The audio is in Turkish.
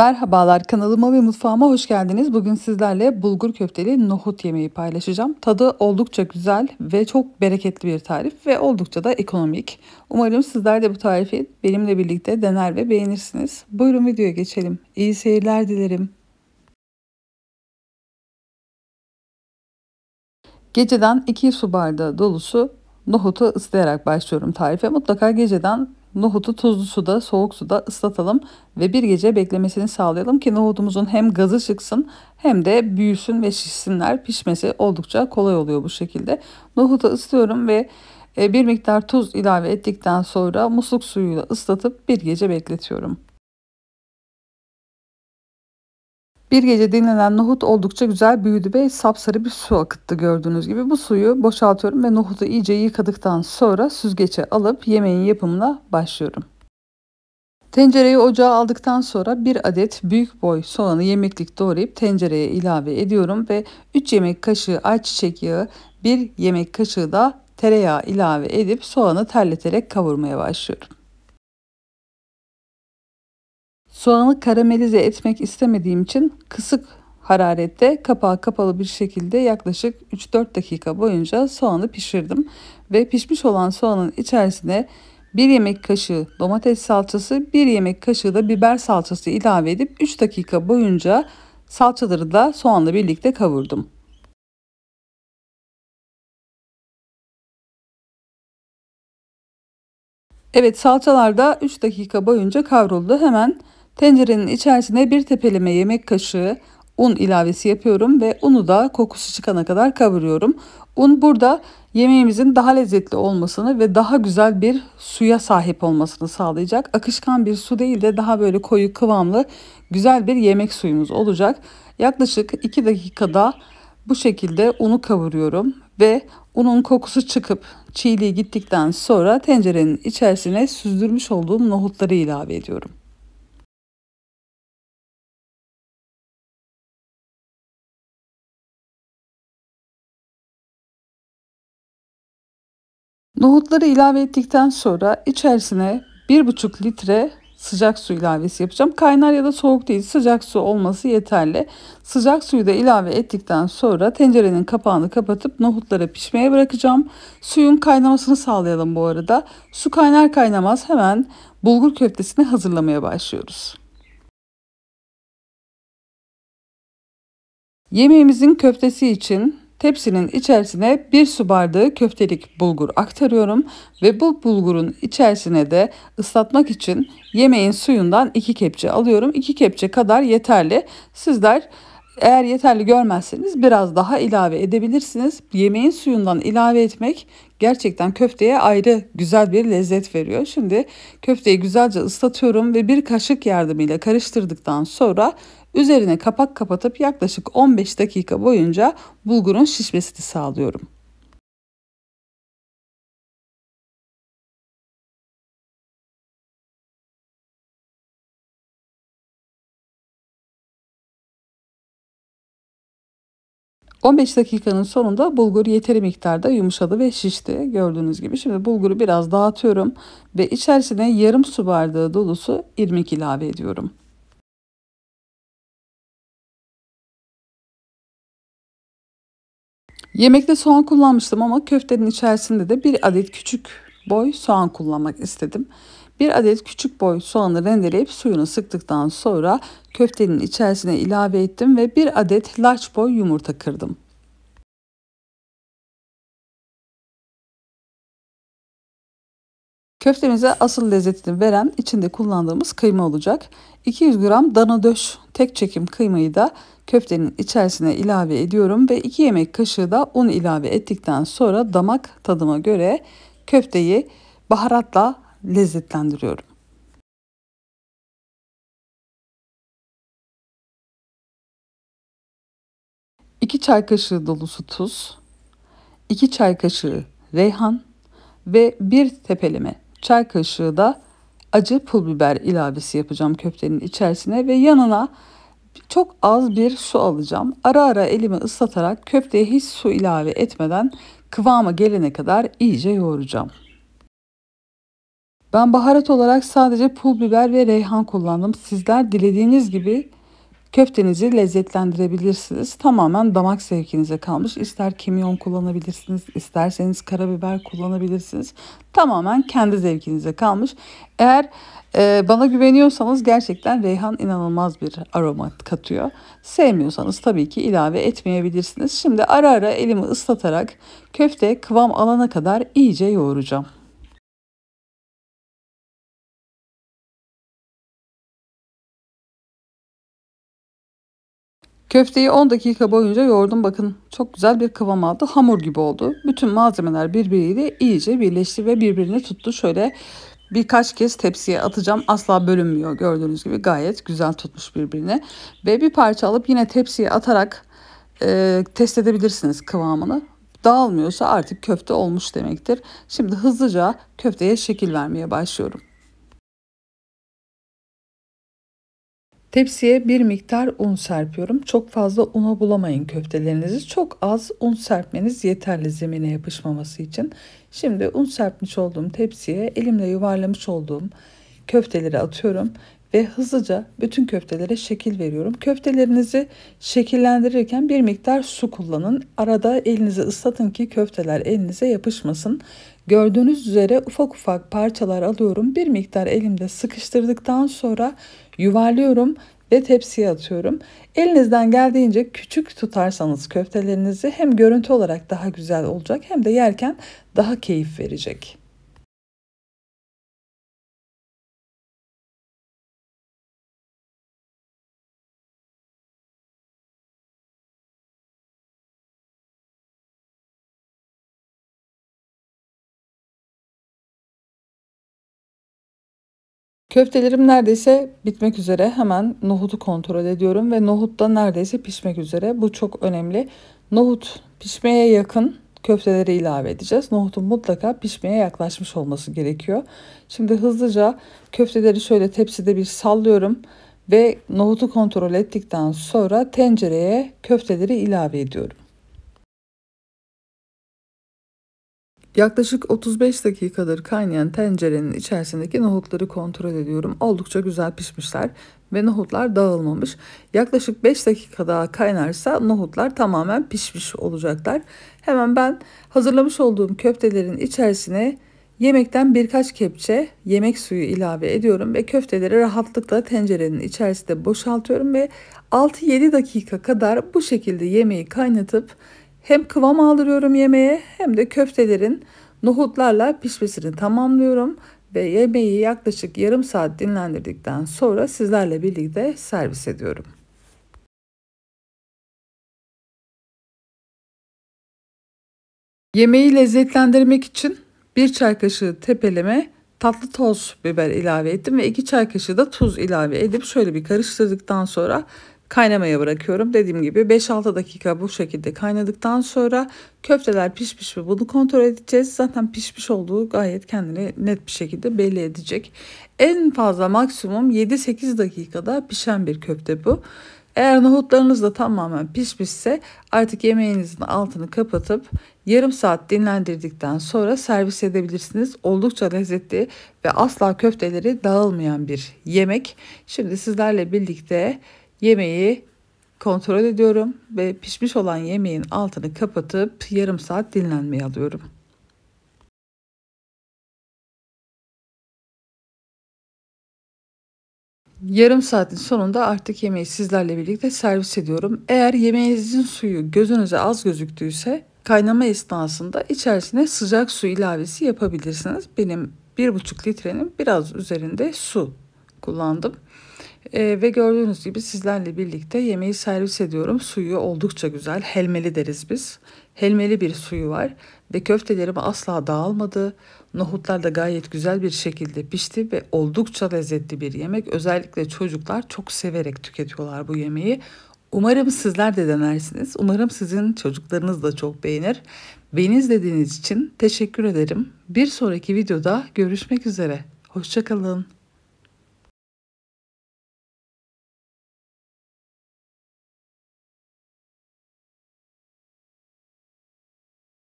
Merhabalar kanalıma ve mutfağıma hoş geldiniz. Bugün sizlerle bulgur köfteli nohut yemeği paylaşacağım. Tadı oldukça güzel ve çok bereketli bir tarif ve oldukça da ekonomik. Umarım sizler de bu tarifi benimle birlikte dener ve beğenirsiniz. Buyurun videoya geçelim. İyi seyirler dilerim. Geceden 2 su bardağı dolusu nohutu ıslayarak başlıyorum tarife. Mutlaka geceden Nohutu tuzlu suda, soğuk suda ıslatalım ve bir gece beklemesini sağlayalım ki nohutumuzun hem gazı çıksın hem de büyüsün ve şişsinler. Pişmesi oldukça kolay oluyor bu şekilde. Nohutu ıslıyorum ve e, bir miktar tuz ilave ettikten sonra musluk suyuyla ıslatıp bir gece bekletiyorum. Bir gece dinlenen nohut oldukça güzel büyüdü ve sapsarı bir su akıttı gördüğünüz gibi. Bu suyu boşaltıyorum ve nohutu iyice yıkadıktan sonra süzgece alıp yemeğin yapımına başlıyorum. Tencereyi ocağa aldıktan sonra bir adet büyük boy soğanı yemeklik doğrayıp tencereye ilave ediyorum ve 3 yemek kaşığı ayçiçek yağı, 1 yemek kaşığı da tereyağı ilave edip soğanı terleterek kavurmaya başlıyorum. Soğanı karamelize etmek istemediğim için kısık hararette kapağı kapalı bir şekilde yaklaşık 3-4 dakika boyunca soğanı pişirdim. Ve pişmiş olan soğanın içerisine 1 yemek kaşığı domates salçası, 1 yemek kaşığı da biber salçası ilave edip 3 dakika boyunca salçaları da soğanla birlikte kavurdum. Evet salçalar da 3 dakika boyunca kavruldu. Hemen Tencerenin içerisine bir tepeleme yemek kaşığı un ilavesi yapıyorum ve unu da kokusu çıkana kadar kavuruyorum. Un burada yemeğimizin daha lezzetli olmasını ve daha güzel bir suya sahip olmasını sağlayacak. Akışkan bir su değil de daha böyle koyu kıvamlı güzel bir yemek suyumuz olacak. Yaklaşık 2 dakikada bu şekilde unu kavuruyorum ve unun kokusu çıkıp çiğliği gittikten sonra tencerenin içerisine süzdürmüş olduğum nohutları ilave ediyorum. Nohutları ilave ettikten sonra içerisine 1,5 litre sıcak su ilavesi yapacağım. Kaynar ya da soğuk değil sıcak su olması yeterli. Sıcak suyu da ilave ettikten sonra tencerenin kapağını kapatıp nohutları pişmeye bırakacağım. Suyun kaynamasını sağlayalım bu arada. Su kaynar kaynamaz hemen bulgur köftesini hazırlamaya başlıyoruz. Yemeğimizin köftesi için Tepsinin içerisine bir su bardağı köftelik bulgur aktarıyorum ve bu bulgurun içerisine de ıslatmak için yemeğin suyundan 2 kepçe alıyorum. 2 kepçe kadar yeterli. Sizler eğer yeterli görmezseniz biraz daha ilave edebilirsiniz. Yemeğin suyundan ilave etmek gerçekten köfteye ayrı güzel bir lezzet veriyor. Şimdi köfteyi güzelce ıslatıyorum ve bir kaşık yardımıyla karıştırdıktan sonra Üzerine kapak kapatıp yaklaşık 15 dakika boyunca bulgurun şişmesini sağlıyorum. ...15 dakikanın sonunda bulgur yeteri miktarda yumuşadı ve şişti. Gördüğünüz gibi şimdi bulguru biraz dağıtıyorum... ...ve içerisine yarım su bardağı dolusu irmik ilave ediyorum. Yemekte soğan kullanmıştım ama köftenin içerisinde de bir adet küçük boy soğan kullanmak istedim. Bir adet küçük boy soğanı rendeleyip suyunu sıktıktan sonra köftenin içerisine ilave ettim ve bir adet large boy yumurta kırdım. Köftemize asıl lezzetini veren içinde kullandığımız kıyma olacak. 200 gram dana döş tek çekim kıymayı da köftenin içerisine ilave ediyorum ve 2 yemek kaşığı da un ilave ettikten sonra damak tadıma göre köfteyi baharatla lezzetlendiriyorum. İki çay kaşığı dolusu tuz, iki çay kaşığı reyhan ve bir tepeleme çay kaşığı da acı pul biber ilavesi yapacağım köftenin içerisine ve yanına çok az bir su alacağım. Ara ara elimi ıslatarak köfteye hiç su ilave etmeden kıvama gelene kadar iyice yoğuracağım. Ben baharat olarak sadece pul biber ve reyhan kullandım. Sizler dilediğiniz gibi Köftenizi lezzetlendirebilirsiniz. Tamamen damak zevkinize kalmış. İster kimyon kullanabilirsiniz, isterseniz karabiber kullanabilirsiniz. Tamamen kendi zevkinize kalmış. Eğer e, bana güveniyorsanız gerçekten reyhan inanılmaz bir aroma katıyor. Sevmiyorsanız tabii ki ilave etmeyebilirsiniz. Şimdi ara ara elimi ıslatarak köfte kıvam alana kadar iyice yoğuracağım. Köfteyi 10 dakika boyunca yoğurdum bakın çok güzel bir kıvam aldı hamur gibi oldu. Bütün malzemeler birbiriyle iyice birleşti ve birbirini tuttu şöyle birkaç kez tepsiye atacağım asla bölünmüyor gördüğünüz gibi gayet güzel tutmuş birbirine. Ve bir parça alıp yine tepsiye atarak e, test edebilirsiniz kıvamını dağılmıyorsa artık köfte olmuş demektir. Şimdi hızlıca köfteye şekil vermeye başlıyorum. Tepsiye bir miktar un serpiyorum. Çok fazla una bulamayın köftelerinizi. Çok az un serpmeniz yeterli zemine yapışmaması için. Şimdi un serpmiş olduğum tepsiye elimle yuvarlamış olduğum köfteleri atıyorum ve hızlıca bütün köftelere şekil veriyorum. Köftelerinizi şekillendirirken bir miktar su kullanın. Arada elinizi ıslatın ki köfteler elinize yapışmasın. Gördüğünüz üzere ufak ufak parçalar alıyorum. Bir miktar elimde sıkıştırdıktan sonra yuvarlıyorum ve tepsiye atıyorum. Elinizden geldiğince küçük tutarsanız köftelerinizi hem görüntü olarak daha güzel olacak hem de yerken daha keyif verecek. Köftelerim neredeyse bitmek üzere. Hemen nohutu kontrol ediyorum ve nohut da neredeyse pişmek üzere. Bu çok önemli. Nohut pişmeye yakın köfteleri ilave edeceğiz. Nohutun mutlaka pişmeye yaklaşmış olması gerekiyor. Şimdi hızlıca köfteleri şöyle tepside bir sallıyorum ve nohutu kontrol ettikten sonra tencereye köfteleri ilave ediyorum. Yaklaşık 35 dakikadır kaynayan tencerenin içerisindeki nohutları kontrol ediyorum. Oldukça güzel pişmişler ve nohutlar dağılmamış. Yaklaşık 5 dakika daha kaynarsa nohutlar tamamen pişmiş olacaklar. Hemen ben hazırlamış olduğum köftelerin içerisine Yemekten birkaç kepçe yemek suyu ilave ediyorum ve köfteleri rahatlıkla tencerenin içerisinde boşaltıyorum ve 6-7 dakika kadar bu şekilde yemeği kaynatıp hem kıvam aldırıyorum yemeğe hem de köftelerin nohutlarla pişmesini tamamlıyorum ve yemeği yaklaşık yarım saat dinlendirdikten sonra sizlerle birlikte servis ediyorum. Yemeği lezzetlendirmek için bir çay kaşığı tepeleme tatlı toz biber ilave ettim ve iki çay kaşığı da tuz ilave edip şöyle bir karıştırdıktan sonra kaynamaya bırakıyorum. Dediğim gibi 5-6 dakika bu şekilde kaynadıktan sonra köfteler pişmiş mi bunu kontrol edeceğiz. Zaten pişmiş olduğu gayet kendini net bir şekilde belli edecek. En fazla maksimum 7-8 dakikada pişen bir köfte bu. Eğer nohutlarınız da tamamen pişmişse artık yemeğinizin altını kapatıp yarım saat dinlendirdikten sonra servis edebilirsiniz. Oldukça lezzetli ve asla köfteleri dağılmayan bir yemek. Şimdi sizlerle birlikte Yemeği kontrol ediyorum ve pişmiş olan yemeğin altını kapatıp yarım saat dinlenmeye alıyorum. Yarım saatin sonunda artık yemeği sizlerle birlikte servis ediyorum. Eğer yemeğinizin suyu gözünüze az gözüktüyse kaynama esnasında içerisine sıcak su ilavesi yapabilirsiniz. Benim 1,5 litrenin biraz üzerinde su kullandım. E, ve gördüğünüz gibi sizlerle birlikte yemeği servis ediyorum. Suyu oldukça güzel. Helmeli deriz biz. Helmeli bir suyu var ve köftelerim asla dağılmadı. Nohutlar da gayet güzel bir şekilde pişti ve oldukça lezzetli bir yemek. Özellikle çocuklar çok severek tüketiyorlar bu yemeği. Umarım sizler de denersiniz. Umarım sizin çocuklarınız da çok beğenir. Beni izlediğiniz için teşekkür ederim. Bir sonraki videoda görüşmek üzere. Hoşçakalın.